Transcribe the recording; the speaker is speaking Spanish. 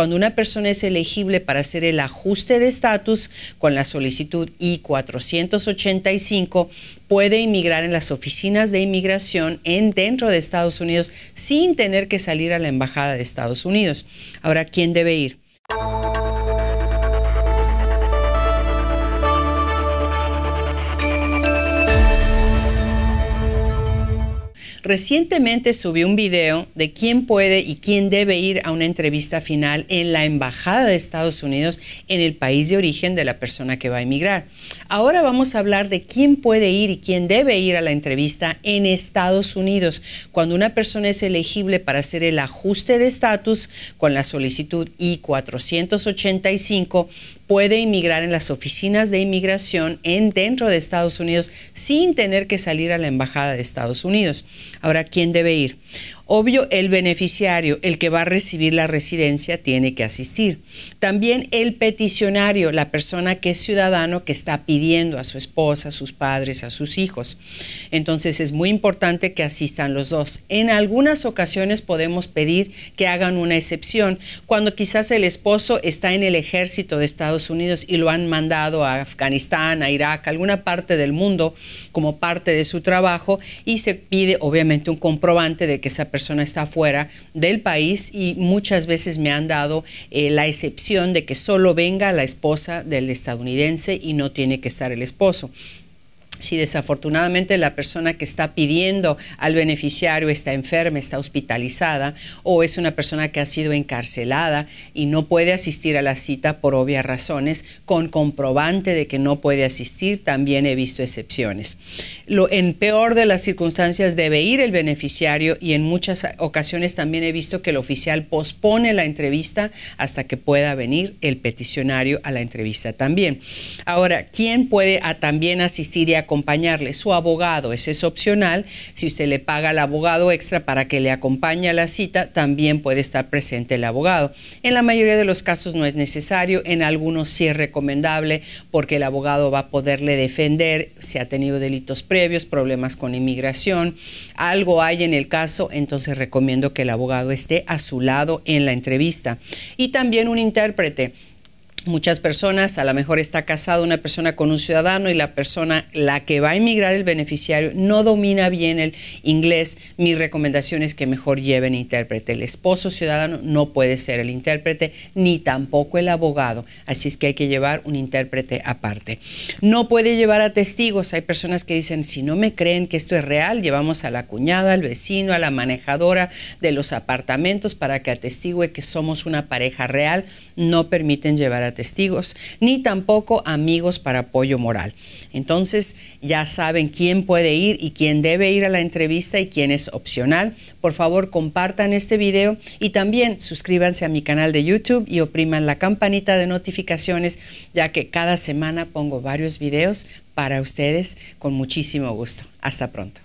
cuando una persona es elegible para hacer el ajuste de estatus con la solicitud I-485, puede inmigrar en las oficinas de inmigración en dentro de Estados Unidos sin tener que salir a la embajada de Estados Unidos. Ahora, ¿quién debe ir? Recientemente subí un video de quién puede y quién debe ir a una entrevista final en la Embajada de Estados Unidos en el país de origen de la persona que va a emigrar. Ahora vamos a hablar de quién puede ir y quién debe ir a la entrevista en Estados Unidos cuando una persona es elegible para hacer el ajuste de estatus con la solicitud I-485 puede inmigrar en las oficinas de inmigración en dentro de Estados Unidos sin tener que salir a la embajada de Estados Unidos. Ahora, ¿quién debe ir? Obvio, el beneficiario, el que va a recibir la residencia, tiene que asistir. También el peticionario, la persona que es ciudadano que está pidiendo a su esposa, a sus padres, a sus hijos. Entonces es muy importante que asistan los dos. En algunas ocasiones podemos pedir que hagan una excepción cuando quizás el esposo está en el ejército de Estados Unidos y lo han mandado a Afganistán, a Irak, a alguna parte del mundo como parte de su trabajo y se pide obviamente un comprobante de que esa persona persona está fuera del país y muchas veces me han dado eh, la excepción de que solo venga la esposa del estadounidense y no tiene que estar el esposo si desafortunadamente la persona que está pidiendo al beneficiario está enferma, está hospitalizada o es una persona que ha sido encarcelada y no puede asistir a la cita por obvias razones, con comprobante de que no puede asistir, también he visto excepciones. Lo, en peor de las circunstancias debe ir el beneficiario y en muchas ocasiones también he visto que el oficial pospone la entrevista hasta que pueda venir el peticionario a la entrevista también. Ahora, ¿quién puede también asistir y acompañarle su abogado, ese es opcional, si usted le paga al abogado extra para que le acompañe a la cita, también puede estar presente el abogado. En la mayoría de los casos no es necesario, en algunos sí es recomendable porque el abogado va a poderle defender si ha tenido delitos previos, problemas con inmigración, algo hay en el caso, entonces recomiendo que el abogado esté a su lado en la entrevista. Y también un intérprete Muchas personas, a lo mejor está casado una persona con un ciudadano y la persona, la que va a emigrar el beneficiario, no domina bien el inglés. Mi recomendación es que mejor lleven intérprete. El esposo ciudadano no puede ser el intérprete ni tampoco el abogado. Así es que hay que llevar un intérprete aparte. No puede llevar a testigos. Hay personas que dicen, si no me creen que esto es real, llevamos a la cuñada, al vecino, a la manejadora de los apartamentos para que atestigue que somos una pareja real. No permiten llevar a testigos, ni tampoco amigos para apoyo moral. Entonces ya saben quién puede ir y quién debe ir a la entrevista y quién es opcional. Por favor, compartan este video y también suscríbanse a mi canal de YouTube y opriman la campanita de notificaciones, ya que cada semana pongo varios videos para ustedes con muchísimo gusto. Hasta pronto.